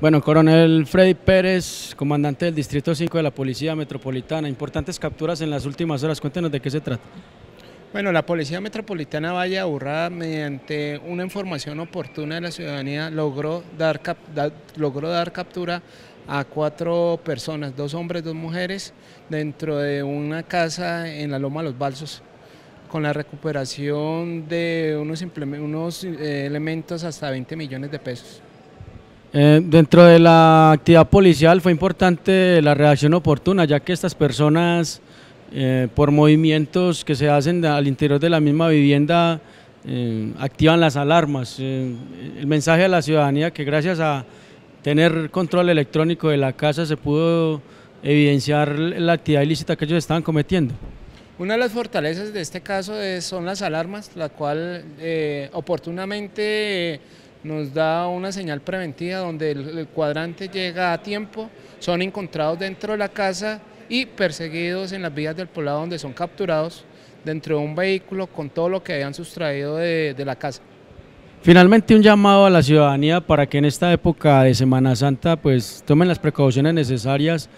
Bueno, coronel Freddy Pérez, comandante del Distrito 5 de la Policía Metropolitana, importantes capturas en las últimas horas, cuéntenos de qué se trata. Bueno, la Policía Metropolitana Valle Aburrada, mediante una información oportuna de la ciudadanía, logró dar, logró dar captura a cuatro personas, dos hombres, dos mujeres, dentro de una casa en la Loma Los Balsos, con la recuperación de unos, unos eh, elementos hasta 20 millones de pesos. Eh, dentro de la actividad policial fue importante la reacción oportuna, ya que estas personas, eh, por movimientos que se hacen al interior de la misma vivienda, eh, activan las alarmas. el mensaje a la ciudadanía que gracias a tener control electrónico de la casa se pudo evidenciar la actividad ilícita que ellos estaban cometiendo. Una de las fortalezas de este caso son las alarmas, la cual oportunamente nos da una señal preventiva donde el, cuadrante llega a tiempo, son encontrados dentro de la casa y perseguidos en las vías del poblado donde son capturados dentro de un vehículo con todo lo que habían sustraído de, la casa. Finalmente un llamado a la ciudadanía para que en esta época de Semana Santa pues tomen las precauciones necesarias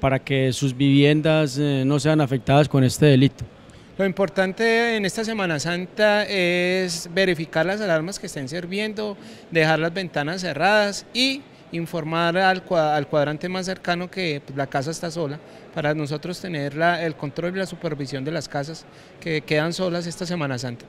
para que sus viviendas eh, no sean afectadas con este delito. Lo importante en esta Semana Santa es verificar las alarmas que estén sirviendo, dejar las ventanas cerradas y informar al, cuadrante más cercano que pues, la casa está sola, para nosotros tener el control y la supervisión de las casas que quedan solas esta Semana Santa.